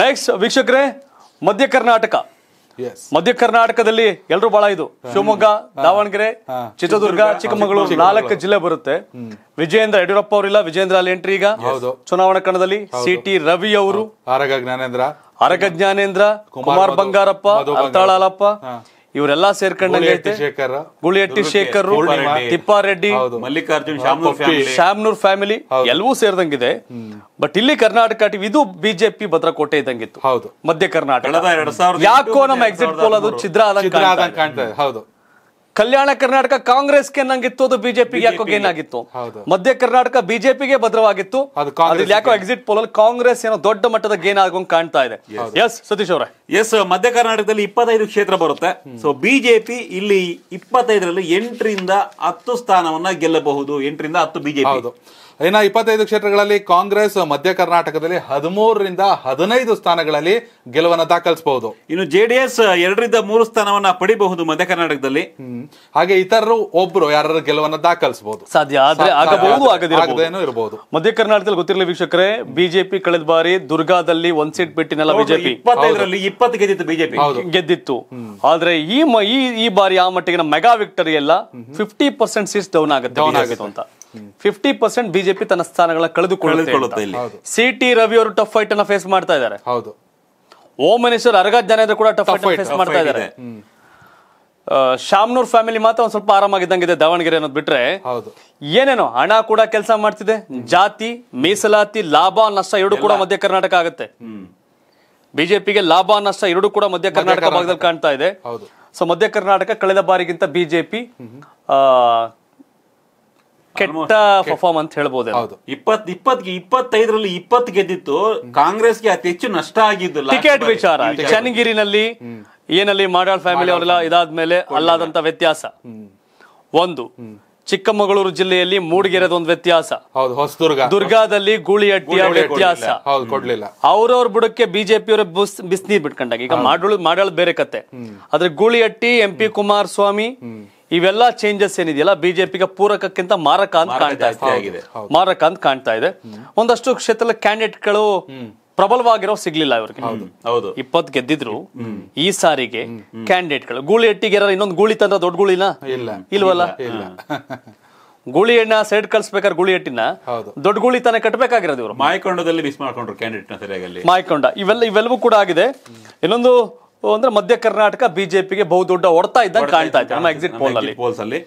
next ವೀಕ್ಷಕರೇ ಮಧ್ಯ ಕರ್ನಾಟಕ ಮಧ್ಯ ಕರ್ನಾಟಕದಲ್ಲಿ ಎಲ್ರು ಬಹಳ ಇದು ಶಿವಮೊಗ್ಗ ದಾವಣಗೆರೆ ಚಿತ್ರದುರ್ಗ ಚಿಕ್ಕಮಗಳೂರು ನಾಲ್ಕು ಜಿಲ್ಲೆ ಬರುತ್ತೆ ವಿಜಯೇಂದ್ರ ಯಡಿಯೂರಪ್ಪ ಅವರಿಲ್ಲ ವಿಜೇಂದ್ರ ಅಲ್ಲಿ ಎಂಟ್ರಿ ಈಗ ಚುನಾವಣಾ ಕಣದಲ್ಲಿ ಸಿ ಟಿ ರವಿ ಅವರು ಆರಗ ಜ್ಞಾನೇಂದ್ರ ಆರಗ ಜ್ಞಾನೇಂದ್ರ ಕುಮಾರ್ ಬಂಗಾರಪ್ಪ ಅಂತಾಳಪ್ಪ ಇವರೆಲ್ಲ ಸೇರ್ಕೊಂಡಂಗೆ ಶೇಖರ್ ಗುಳಿಹಟ್ಟಿ ಶೇಖರ್ ತಿಪ್ಪಾರೆಡ್ಡಿ ಮಲ್ಲಿಕಾರ್ಜುನ್ ಶ್ಯಾಮ್ನೂರ್ ಫ್ಯಾಮಿಲಿ ಎಲ್ಲವೂ ಸೇರಿದಂಗಿದೆ ಬಟ್ ಇಲ್ಲಿ ಕರ್ನಾಟಕ ಟಿವಿ ಇದು ಬಿಜೆಪಿ ಭದ್ರಕೋಟೆ ಇದ್ದಂಗಿತ್ತು ಹೌದು ಮಧ್ಯ ಕರ್ನಾಟಕ ಯಾಕೋ ನಮ್ಮ ಎಕ್ಸಿಟ್ ಪೋಲ್ ಅದು ಛಿದ್ರ ಆದಂಗೆ ಹೌದು ಕಲ್ಯಾಣ ಕರ್ನಾಟಕ ಕಾಂಗ್ರೆಸ್ಗೆ ನಂಗಿತ್ತು ಅದು ಬಿಜೆಪಿಗೆ ಯಾಕೋ ಗೇನ್ ಆಗಿತ್ತು ಮಧ್ಯ ಕರ್ನಾಟಕ ಬಿಜೆಪಿಗೆ ಭದ್ರವಾಗಿತ್ತು ಯಾಕೋ ಎಕ್ಸಿಟ್ ಪೋಲ್ ಅಲ್ಲಿ ಕಾಂಗ್ರೆಸ್ ಏನೋ ದೊಡ್ಡ ಮಟ್ಟದ ಗೇನ್ ಆಗೋಂಗ್ ಕಾಣ್ತಾ ಇದೆ ಎಸ್ ಸತೀಶ್ ಅವರ ಎಸ್ ಮಧ್ಯ ಕರ್ನಾಟಕದಲ್ಲಿ ಇಪ್ಪತ್ತೈದು ಕ್ಷೇತ್ರ ಬರುತ್ತೆ ಸೊ ಬಿಜೆಪಿ ಇಲ್ಲಿ ಇಪ್ಪತ್ತೈದರಲ್ಲಿ ಎಂಟರಿಂದ ಹತ್ತು ಸ್ಥಾನವನ್ನ ಗೆಲ್ಲಬಹುದು ಎಂಟರಿಂದ ಹತ್ತು ಬಿಜೆಪಿ ಇನ್ನ ಇಪ್ಪತ್ತೈದು ಕ್ಷೇತ್ರಗಳಲ್ಲಿ ಕಾಂಗ್ರೆಸ್ ಮಧ್ಯ ಕರ್ನಾಟಕದಲ್ಲಿ ಹದಿಮೂರರಿಂದ ಹದಿನೈದು ಸ್ಥಾನಗಳಲ್ಲಿ ಗೆಲುವನ್ನು ದಾಖಲಿಸಬಹುದು ಇನ್ನು ಜೆಡಿಎಸ್ ಎರಡರಿಂದ ಮೂರು ಸ್ಥಾನವನ್ನ ಪಡಿಬಹುದು ಮಧ್ಯ ಕರ್ನಾಟಕದಲ್ಲಿ ಹಾಗೆ ಇತರರು ಒಬ್ರು ಯಾರು ಗೆಲುವನ್ನ ದಾಖಲಿಸಬಹುದು ಸಾಧ್ಯ ಆದ್ರೆ ಆಗಬಹುದು ಆಗದಿರಬಹುದು ಇರಬಹುದು ಮಧ್ಯ ಕರ್ನಾಟಕದಲ್ಲಿ ಗೊತ್ತಿರಲಿ ವೀಕ್ಷಕರೇ ಬಿಜೆಪಿ ಕಳೆದ ಬಾರಿ ದುರ್ಗಾದಲ್ಲಿ ಒಂದ್ ಸೀಟ್ ಬಿಟ್ಟಿನಲ್ಲ ಬಿಜೆಪಿ ಇಪ್ಪತ್ತು ಗೆದ್ದಿತ್ತು ಬಿಜೆಪಿ ಗೆದ್ದಿತ್ತು ಆದ್ರೆ ಈ ಈ ಬಾರಿ ಆ ಮಟ್ಟಿಗೆ ಮೆಗಾ ವಿಕ್ಟರಿ ಎಲ್ಲ ಫಿಫ್ಟಿ ಪರ್ಸೆಂಟ್ ಸೀಟ್ ಡೌನ್ ಆಗುತ್ತೆ ಡೌನ್ ಆಗುತ್ತೆ ಅಂತ ಫಿಫ್ಟಿ ಪರ್ಸೆಂಟ್ ಬಿಜೆಪಿ ತನ್ನ ಸ್ಥಾನಗಳ ಕಳೆದುಕೊಳ್ಳುತ್ತೆ ಸಿ ಟಿ ರವಿ ಅವರು ಟಫ್ ಫೈಟ್ ಅನ್ನ ಫೇಸ್ ಮಾಡ್ತಾ ಇದ್ದಾರೆ ಹೌದು ಓಮನೇಶ್ವರ್ ಮನೇಶ್ವರ್ ಅರ್ಘ ಜನ ಕೂಡ ಟಫ್ ಫೈಟ್ ಫೇಸ್ ಮಾಡ್ತಾ ಇದ್ದಾರೆ ಶಾಮನೂರ್ ಫ್ಯಾಮಿಲಿ ಮಾತ್ರ ಒಂದ್ ಸ್ವಲ್ಪ ಆರಾಮಾಗಿದ್ದಂಗಿದೆ ದಾವಣಗೆರೆ ಅನ್ನೋದು ಬಿಟ್ರೆ ಹೌದು ಏನೇನೋ ಹಣ ಕೂಡ ಕೆಲಸ ಮಾಡ್ತಿದೆ ಜಾತಿ ಮೀಸಲಾತಿ ಲಾಭ ನಷ್ಟ ಎರಡು ಕೂಡ ಮಧ್ಯ ಕರ್ನಾಟಕ ಆಗುತ್ತೆ ಬಿಜೆಪಿಗೆ ಲಾಭ ನಷ್ಟ ಎರಡು ಕೂಡ ಮಧ್ಯ ಕರ್ನಾಟಕ ಭಾಗದಲ್ಲಿ ಕಾಣ್ತಾ ಇದೆ ಸೊ ಮಧ್ಯ ಕರ್ನಾಟಕ ಕಳೆದ ಬಾರಿಗಿಂತ ಬಿಜೆಪಿ ಕೆಟ್ಟ ಪರ್ಫಾರ್ಮ್ ಅಂತ ಹೇಳ್ಬೋದು ಇಪ್ಪತ್ ಇಪ್ಪತ್ಗೆ ಇಪ್ಪತ್ತೈದರಲ್ಲಿ ಇಪ್ಪತ್ ಗೆದ್ದಿತ್ತು ಕಾಂಗ್ರೆಸ್ಗೆ ಅತಿ ಹೆಚ್ಚು ನಷ್ಟ ಆಗಿದ್ದು ಟಿಕೆಟ್ ವಿಚಾರ ಚನ್ನಗಿರಿನಲ್ಲಿ ಏನಲ್ಲಿ ಮಾಡಾಳ್ ಫ್ಯಾಮಿಲಿ ಅವರೆಲ್ಲ ಇದಾದ್ಮೇಲೆ ಅಲ್ಲಾದಂತ ವ್ಯತ್ಯಾಸ ಒಂದು ಚಿಕ್ಕಮಗಳೂರು ಜಿಲ್ಲೆಯಲ್ಲಿ ಮೂಡಿಗೆರೆದ ಒಂದು ವ್ಯತ್ಯಾಸ ದುರ್ಗಾದಲ್ಲಿ ಗೂಳಿಹಟ್ಟಿಯ ವ್ಯತ್ಯಾಸ ಅವ್ರವ್ರ ಬುಡಕ್ಕೆ ಬಿಜೆಪಿಯವರ ನೀರ್ ಬಿಟ್ಕೊಂಡಾಗ ಈಗ ಮಾಡೋಳು ಮಾಡಾಳ್ ಬೇರೆ ಕತೆ ಆದ್ರೆ ಗೂಳಿಹಟ್ಟಿ ಎಂ ಪಿ ಕುಮಾರಸ್ವಾಮಿ ಇವೆಲ್ಲಾ ಚೇಂಜಸ್ ಏನಿದೆಯಲ್ಲ ಬಿಜೆಪಿಗೆ ಪೂರಕಕ್ಕಿಂತ ಮಾರಕ ಅಂತ ಕಾಣ್ತಾ ಇದೆ ಮಾರಕ ಅಂತ ಕಾಣ್ತಾ ಇದೆ ಒಂದಷ್ಟು ಕ್ಷೇತ್ರದ ಕ್ಯಾಂಡಿಡೇಟ್ಗಳು ಪ್ರಬಲವಾಗಿರೋ ಸಿಗ್ಲಿಲ್ಲ ಇವ್ರಿಗೆ ಹೌದು ಇಪ್ಪತ್ ಗೆದ್ದಿದ್ರು ಈ ಸಾರಿಗೆ ಕ್ಯಾಂಡಿಡೇಟ್ಗಳು ಗೂಳಿ ಎಟ್ಟಿಗೆ ಇನ್ನೊಂದು ಗೂಳಿ ತಂದ್ರ ದೊಡ್ಡ ಗೂಳಿನ ಇಲ್ವಲ್ಲ ಗೂಳಿ ಎಣ್ಣ ಸೈಡ್ ಕಳ್ಸ್ಬೇಕಾದ್ರೆ ಗೂಳಿ ಎಟ್ಟಿನ ದೊಡ್ಡ ಗೂಳಿ ತಾನೆ ಕಟ್ಟಬೇಕಾಗಿರೋದು ಇವರು ಮಾಯಕೊಂಡದಲ್ಲಿ ಮಿಸ್ ಮಾಡ್ಕೊಂಡ್ರು ನ ಸರಿಯಾಗಿ ಮಾಯಕೊಂಡ ಇವೆಲ್ಲ ಇವೆಲ್ಲವೂ ಕೂಡ ಆಗಿದೆ ಇನ್ನೊಂದು ಅಂದ್ರೆ ಮಧ್ಯ ಕರ್ನಾಟಕ ಬಿಜೆಪಿಗೆ ಬಹುದೊಡ್ಡ ಹೊಡ್ತಾ ಇದ್ದಂಗೆ ಕಾಣ್ತಾ ಇದೆ ನಮ್ಮ ಎಕ್ಸಿಟ್ ಪೋಲ್ ಅಲ್ಲಿ